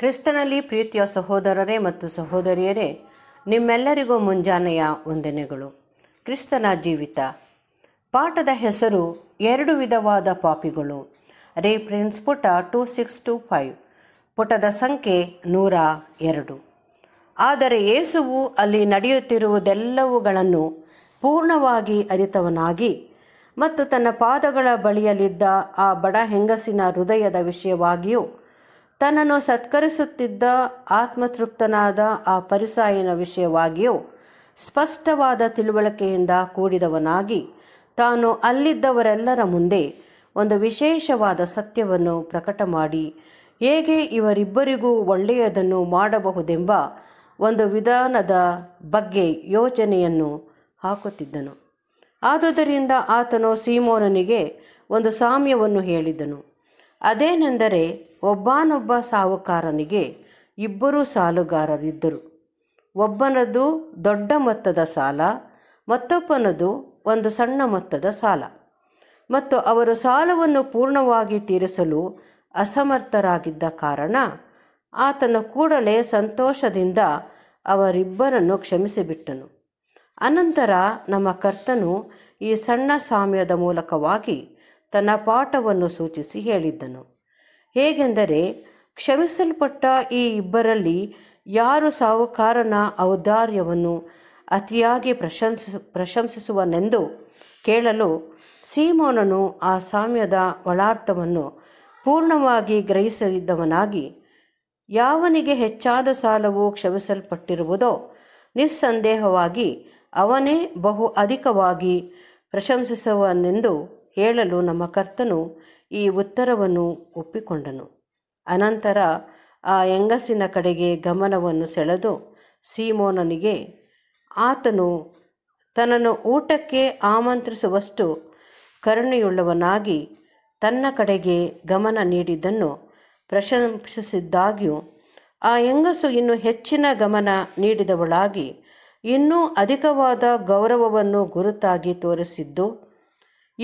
ಕ್ರಿಸ್ತನಲ್ಲಿ ಪ್ರೀತಿಯ ಸಹೋದರರೇ ಮತ್ತು ಸಹೋದರಿಯರೇ ನಿಮ್ಮೆಲ್ಲರಿಗೂ ಮುಂಜಾನೆಯ ವಂದನೆಗಳು ಕ್ರಿಸ್ತನ ಜೀವಿತ ಪಾಠದ ಹೆಸರು ಎರಡು ವಿಧವಾದ ಪಾಪಿಗಳು ರೇಫ್ರೆನ್ಸ್ ಪುಟ ಟೂ ಸಿಕ್ಸ್ ಟು ಫೈವ್ ಪುಟದ ಸಂಖ್ಯೆ ನೂರ ಎರಡು ಆದರೆ ಯೇಸುವು ಅಲ್ಲಿ ನಡೆಯುತ್ತಿರುವುದೆಲ್ಲವುಗಳನ್ನು ಪೂರ್ಣವಾಗಿ ಅರಿತವನಾಗಿ ಮತ್ತು ತನ್ನ ಪಾದಗಳ ಬಳಿಯಲ್ಲಿದ್ದ ಆ ಬಡ ಹೆಂಗಸಿನ ಹೃದಯದ ವಿಷಯವಾಗಿಯೂ ತನ್ನನ್ನು ಸತ್ಕರಿಸುತ್ತಿದ್ದ ಆತ್ಮತೃಪ್ತನಾದ ಆ ಪರಿಸಾಯನ ವಿಷಯವಾಗಿಯೂ ಸ್ಪಷ್ಟವಾದ ತಿಳುವಳಿಕೆಯಿಂದ ಕೂಡಿದವನಾಗಿ ತಾನು ಅಲ್ಲಿದ್ದವರೆಲ್ಲರ ಮುಂದೆ ಒಂದು ವಿಶೇಷವಾದ ಸತ್ಯವನ್ನು ಪ್ರಕಟ ಮಾಡಿ ಹೇಗೆ ಇವರಿಬ್ಬರಿಗೂ ಒಳ್ಳೆಯದನ್ನು ಮಾಡಬಹುದೆಂಬ ಒಂದು ವಿಧಾನದ ಬಗ್ಗೆ ಯೋಚನೆಯನ್ನು ಹಾಕುತ್ತಿದ್ದನು ಆದುದರಿಂದ ಆತನು ಸೀಮೋನನಿಗೆ ಒಂದು ಸಾಮ್ಯವನ್ನು ಹೇಳಿದ್ದನು ಅದೇನೆಂದರೆ ಒಬ್ಬನೊಬ್ಬ ಸಾವುಕಾರನಿಗೆ ಇಬ್ಬರು ಸಾಲುಗಾರರಿದ್ದರು ಒಬ್ಬನದು ದೊಡ್ಡ ಮೊತ್ತದ ಸಾಲ ಮತ್ತೊಬ್ಬನದು ಒಂದು ಸಣ್ಣ ಮೊತ್ತದ ಸಾಲ ಮತ್ತು ಅವರು ಸಾಲವನ್ನು ಪೂರ್ಣವಾಗಿ ತೀರಿಸಲು ಅಸಮರ್ಥರಾಗಿದ್ದ ಕಾರಣ ಆತನು ಕೂಡಲೇ ಸಂತೋಷದಿಂದ ಅವರಿಬ್ಬರನ್ನು ಕ್ಷಮಿಸಿಬಿಟ್ಟನು ಅನಂತರ ನಮ್ಮ ಕರ್ತನು ಈ ಸಣ್ಣ ಸಾಮ್ಯದ ಮೂಲಕವಾಗಿ ತನ್ನ ಪಾಠವನ್ನು ಸೂಚಿಸಿ ಹೇಳಿದ್ದನು ಹೇಗೆಂದರೆ ಕ್ಷಮಿಸಲ್ಪಟ್ಟ ಈ ಇಬ್ಬರಲ್ಲಿ ಯಾರು ಸಾವುಕಾರನ ಔದಾರ್ಯವನ್ನು ಅತಿಯಾಗಿ ಪ್ರಶಂಸ ಪ್ರಶಂಸಿಸುವನೆಂದು ಕೇಳಲು ಸೀಮೋನನು ಆ ಸಾಮ್ಯದ ಒಳಾರ್ಥವನ್ನು ಪೂರ್ಣವಾಗಿ ಗ್ರಹಿಸಿದ್ದವನಾಗಿ ಯಾವನಿಗೆ ಹೆಚ್ಚಾದ ಸಾಲವು ಕ್ಷಮಿಸಲ್ಪಟ್ಟಿರುವುದೋ ನಿಸ್ಸಂದೇಹವಾಗಿ ಅವನೇ ಬಹು ಅಧಿಕವಾಗಿ ಪ್ರಶಂಸಿಸುವನೆಂದು ಹೇಳಲು ನಮ್ಮ ಕರ್ತನು ಈ ಉತ್ತರವನ್ನು ಒಪ್ಪಿಕೊಂಡನು ಅನಂತರ ಆ ಹೆಂಗಸಿನ ಕಡೆಗೆ ಗಮನವನ್ನು ಸೆಳೆದು ಸೀಮೋನನಿಗೆ ಆತನು ತನ್ನನ್ನು ಊಟಕ್ಕೆ ಆಮಂತ್ರಿಸುವಷ್ಟು ಕರುಣೆಯುಳ್ಳವನಾಗಿ ತನ್ನ ಕಡೆಗೆ ಗಮನ ನೀಡಿದ್ದನ್ನು ಪ್ರಶಂಸಿಸಿದ್ದಾಗ್ಯೂ ಆ ಹೆಂಗಸು ಇನ್ನೂ ಹೆಚ್ಚಿನ ಗಮನ ನೀಡಿದವಳಾಗಿ ಇನ್ನೂ ಅಧಿಕವಾದ ಗೌರವವನ್ನು ಗುರುತಾಗಿ ತೋರಿಸಿದ್ದು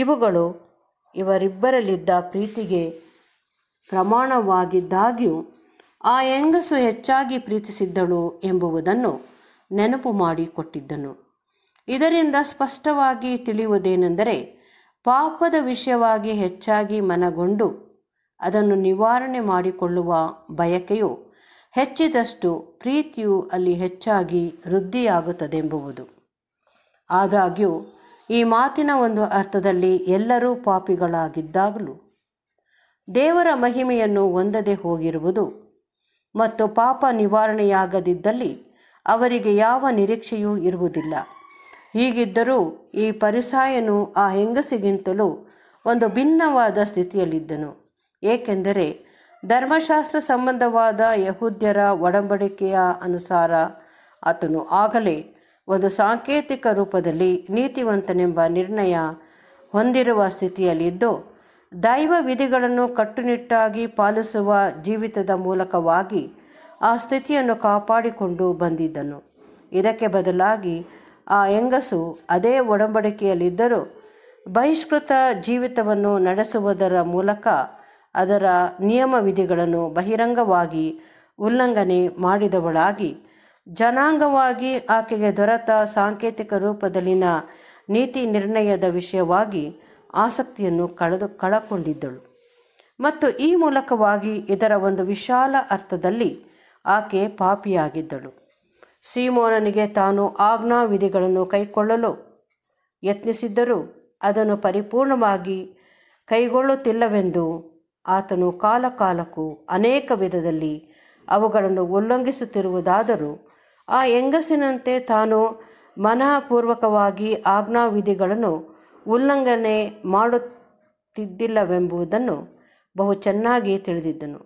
ಇವುಗಳು ಇವರಿಬ್ಬರಲ್ಲಿದ್ದ ಪ್ರೀತಿಗೆ ಪ್ರಮಾಣವಾಗಿದ್ದಾಗ್ಯೂ ಆ ಹೆಂಗಸು ಹೆಚ್ಚಾಗಿ ಪ್ರೀತಿಸಿದ್ದಳು ಎಂಬುವುದನ್ನು ನೆನಪು ಮಾಡಿಕೊಟ್ಟಿದ್ದನು ಇದರಿಂದ ಸ್ಪಷ್ಟವಾಗಿ ತಿಳಿಯುವುದೇನೆಂದರೆ ಪಾಪದ ವಿಷಯವಾಗಿ ಹೆಚ್ಚಾಗಿ ಮನಗೊಂಡು ಅದನ್ನು ನಿವಾರಣೆ ಮಾಡಿಕೊಳ್ಳುವ ಬಯಕೆಯು ಹೆಚ್ಚಿದಷ್ಟು ಪ್ರೀತಿಯು ಅಲ್ಲಿ ಹೆಚ್ಚಾಗಿ ವೃದ್ಧಿಯಾಗುತ್ತದೆಂಬುವುದು ಆದಾಗ್ಯೂ ಈ ಮಾತಿನ ಒಂದು ಅರ್ಥದಲ್ಲಿ ಎಲ್ಲರೂ ಪಾಪಿಗಳಾಗಿದ್ದಾಗಲೂ ದೇವರ ಮಹಿಮೆಯನ್ನು ಹೊಂದದೆ ಹೋಗಿರುವುದು ಮತ್ತು ಪಾಪ ನಿವಾರಣೆಯಾಗದಿದ್ದಲ್ಲಿ ಅವರಿಗೆ ಯಾವ ನಿರೀಕ್ಷೆಯೂ ಇರುವುದಿಲ್ಲ ಹೀಗಿದ್ದರೂ ಈ ಪರಿಸಾಯನು ಆ ಹೆಂಗಸಿಗಿಂತಲೂ ಒಂದು ಭಿನ್ನವಾದ ಸ್ಥಿತಿಯಲ್ಲಿದ್ದನು ಏಕೆಂದರೆ ಧರ್ಮಶಾಸ್ತ್ರ ಸಂಬಂಧವಾದ ಯಹೂದ್ಯರ ಒಡಂಬಡಿಕೆಯ ಅನುಸಾರ ಆತನು ಆಗಲೇ ಒಂದು ಸಾಂಕೇತಿಕ ರೂಪದಲ್ಲಿ ನೀತಿವಂತನೆಂಬ ನಿರ್ಣಯ ಹೊಂದಿರುವ ಸ್ಥಿತಿಯಲ್ಲಿದ್ದು ದೈವ ವಿಧಿಗಳನ್ನು ಕಟ್ಟುನಿಟ್ಟಾಗಿ ಪಾಲಿಸುವ ಜೀವಿತದ ಮೂಲಕವಾಗಿ ಆ ಸ್ಥಿತಿಯನ್ನು ಕಾಪಾಡಿಕೊಂಡು ಬಂದಿದ್ದನು ಇದಕ್ಕೆ ಬದಲಾಗಿ ಆ ಹೆಂಗಸು ಅದೇ ಒಡಂಬಡಿಕೆಯಲ್ಲಿದ್ದರೂ ಬಹಿಷ್ಕೃತ ಜೀವಿತವನ್ನು ನಡೆಸುವುದರ ಮೂಲಕ ಅದರ ನಿಯಮ ವಿಧಿಗಳನ್ನು ಬಹಿರಂಗವಾಗಿ ಉಲ್ಲಂಘನೆ ಮಾಡಿದವಳಾಗಿ ಜನಾಂಗವಾಗಿ ಆಕೆಗೆ ದೊರೆತ ಸಾಂಕೇತಿಕ ರೂಪದಲ್ಲಿನ ನೀತಿ ನಿರ್ಣಯದ ವಿಷಯವಾಗಿ ಆಸಕ್ತಿಯನ್ನು ಕಳೆದು ಕಳಕೊಂಡಿದ್ದಳು ಮತ್ತು ಈ ಮೂಲಕವಾಗಿ ಇದರ ಒಂದು ವಿಶಾಲ ಅರ್ಥದಲ್ಲಿ ಆಕೆ ಪಾಪಿಯಾಗಿದ್ದಳು ಸೀಮೋನನಿಗೆ ತಾನು ಆಜ್ಞಾ ವಿಧಿಗಳನ್ನು ಕೈಕೊಳ್ಳಲು ಯತ್ನಿಸಿದ್ದರೂ ಅದನ್ನು ಪರಿಪೂರ್ಣವಾಗಿ ಕೈಗೊಳ್ಳುತ್ತಿಲ್ಲವೆಂದು ಆತನು ಕಾಲಕಾಲಕ್ಕೂ ಅನೇಕ ವಿಧದಲ್ಲಿ ಅವುಗಳನ್ನು ಉಲ್ಲಂಘಿಸುತ್ತಿರುವುದಾದರೂ ಆ ಹೆಂಗಸಿನಂತೆ ತಾನು ಮನಃಪೂರ್ವಕವಾಗಿ ಆಜ್ಞಾವಿಧಿಗಳನ್ನು ಉಲ್ಲಂಘನೆ ಮಾಡುತ್ತಿದ್ದಿಲ್ಲವೆಂಬುದನ್ನು ಬಹು ಚೆನ್ನಾಗಿ ತಿಳಿದಿದ್ದನು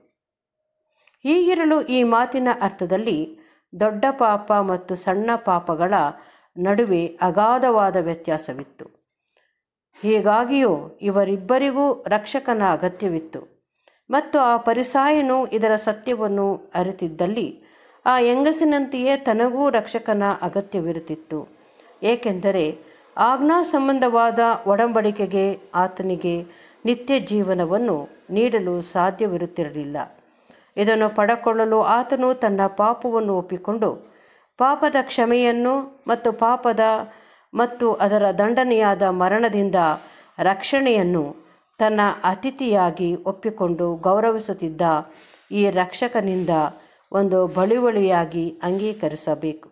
ಹೀಗಿರಲು ಈ ಮಾತಿನ ಅರ್ಥದಲ್ಲಿ ದೊಡ್ಡ ಪಾಪ ಮತ್ತು ಸಣ್ಣ ಪಾಪಗಳ ನಡುವೆ ಅಗಾಧವಾದ ವ್ಯತ್ಯಾಸವಿತ್ತು ಹೀಗಾಗಿಯೂ ಇವರಿಬ್ಬರಿಗೂ ರಕ್ಷಕನ ಅಗತ್ಯವಿತ್ತು ಮತ್ತು ಆ ಪರಿಸಾಯನು ಇದರ ಸತ್ಯವನ್ನು ಅರಿತಿದ್ದಲ್ಲಿ ಆ ಹೆಂಗಸಿನಂತೆಯೇ ತನಗೂ ರಕ್ಷಕನ ಅಗತ್ಯವಿರುತ್ತಿತ್ತು ಏಕೆಂದರೆ ಆಜ್ಞಾ ಸಂಬಂಧವಾದ ಒಡಂಬಡಿಕೆಗೆ ಆತನಿಗೆ ನಿತ್ಯ ಜೀವನವನ್ನು ನೀಡಲು ಸಾಧ್ಯವಿರುತ್ತಿರಲಿಲ್ಲ ಇದನ್ನು ಪಡಕೊಳ್ಳಲು ಆತನು ತನ್ನ ಪಾಪವನ್ನು ಒಪ್ಪಿಕೊಂಡು ಪಾಪದ ಕ್ಷಮೆಯನ್ನು ಮತ್ತು ಪಾಪದ ಮತ್ತು ಅದರ ದಂಡನೆಯಾದ ಮರಣದಿಂದ ರಕ್ಷಣೆಯನ್ನು ತನ್ನ ಅತಿಥಿಯಾಗಿ ಒಪ್ಪಿಕೊಂಡು ಗೌರವಿಸುತ್ತಿದ್ದ ಈ ರಕ್ಷಕನಿಂದ ಒಂದು ಬಳುವಳಿಯಾಗಿ ಅಂಗೀಕರಿಸಬೇಕು